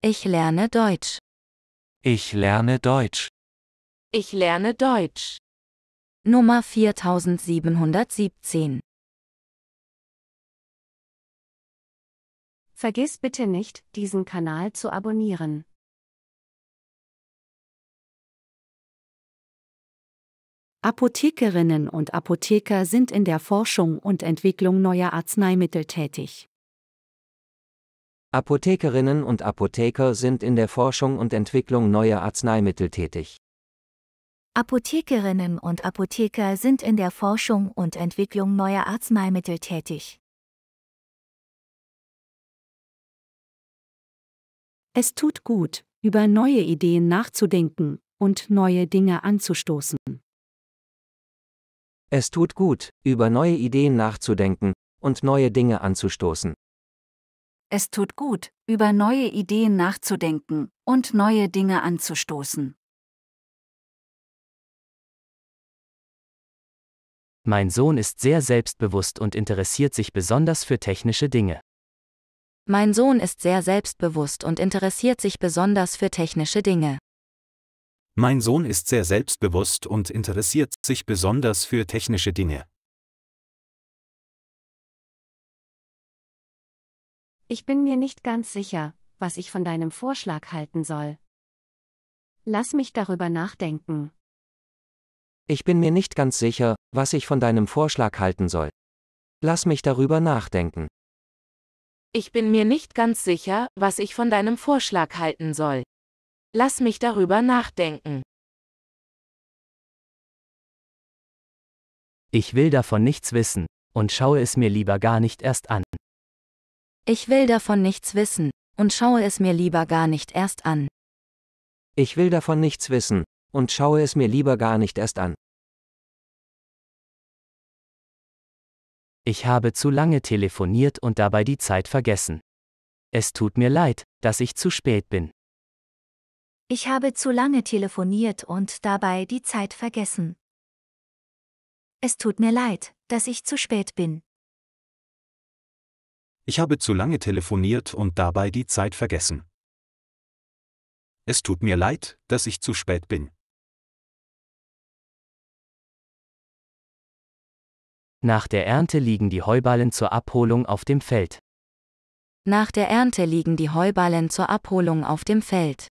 Ich lerne Deutsch. Ich lerne Deutsch. Ich lerne Deutsch. Nummer 4717. Vergiss bitte nicht, diesen Kanal zu abonnieren. Apothekerinnen und Apotheker sind in der Forschung und Entwicklung neuer Arzneimittel tätig. Apothekerinnen und Apotheker sind in der Forschung und Entwicklung neuer Arzneimittel tätig. Apothekerinnen und Apotheker sind in der Forschung und Entwicklung neuer Arzneimittel tätig. Es tut gut, über neue Ideen nachzudenken und neue Dinge anzustoßen. Es tut gut, über neue Ideen nachzudenken und neue Dinge anzustoßen. Es tut gut, über neue Ideen nachzudenken und neue Dinge anzustoßen. Mein Sohn ist sehr selbstbewusst und interessiert sich besonders für technische Dinge. Mein Sohn ist sehr selbstbewusst und interessiert sich besonders für technische Dinge. Mein Sohn ist sehr selbstbewusst und interessiert sich besonders für technische Dinge. Ich bin mir nicht ganz sicher, was ich von deinem Vorschlag halten soll. Lass mich darüber nachdenken. Ich bin mir nicht ganz sicher, was ich von deinem Vorschlag halten soll. Lass mich darüber nachdenken. Ich bin mir nicht ganz sicher, was ich von deinem Vorschlag halten soll. Lass mich darüber nachdenken. Ich will davon nichts wissen und schaue es mir lieber gar nicht erst an. Ich will davon nichts wissen, und schaue es mir lieber gar nicht erst an. Ich will davon nichts wissen, und schaue es mir lieber gar nicht erst an. Ich habe zu lange telefoniert und dabei die Zeit vergessen. Es tut mir leid, dass ich zu spät bin. Ich habe zu lange telefoniert und dabei die Zeit vergessen. Es tut mir leid, dass ich zu spät bin. Ich habe zu lange telefoniert und dabei die Zeit vergessen. Es tut mir leid, dass ich zu spät bin. Nach der Ernte liegen die Heuballen zur Abholung auf dem Feld. Nach der Ernte liegen die Heuballen zur Abholung auf dem Feld.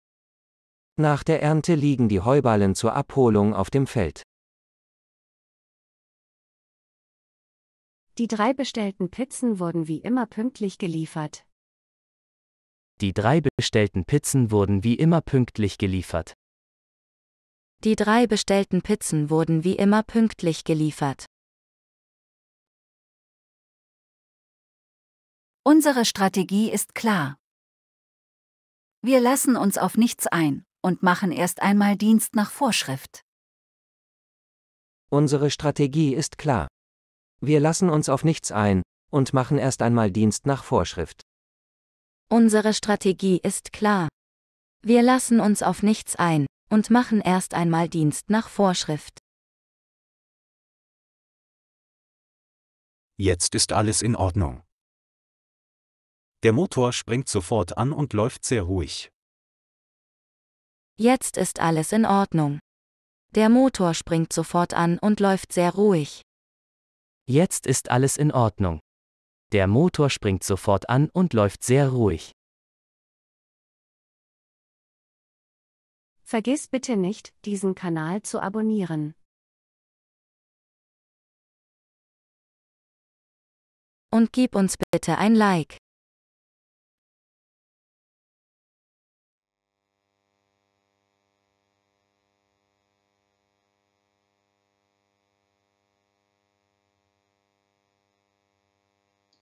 Nach der Ernte liegen die Heuballen zur Abholung auf dem Feld. Die drei bestellten Pizzen wurden wie immer pünktlich geliefert. Die drei bestellten Pizzen wurden wie immer pünktlich geliefert. Die drei bestellten Pizzen wurden wie immer pünktlich geliefert. Unsere Strategie ist klar. Wir lassen uns auf nichts ein und machen erst einmal Dienst nach Vorschrift. Unsere Strategie ist klar. Wir lassen uns auf nichts ein und machen erst einmal Dienst nach Vorschrift. Unsere Strategie ist klar. Wir lassen uns auf nichts ein und machen erst einmal Dienst nach Vorschrift. Jetzt ist alles in Ordnung. Der Motor springt sofort an und läuft sehr ruhig. Jetzt ist alles in Ordnung. Der Motor springt sofort an und läuft sehr ruhig. Jetzt ist alles in Ordnung. Der Motor springt sofort an und läuft sehr ruhig. Vergiss bitte nicht, diesen Kanal zu abonnieren. Und gib uns bitte ein Like.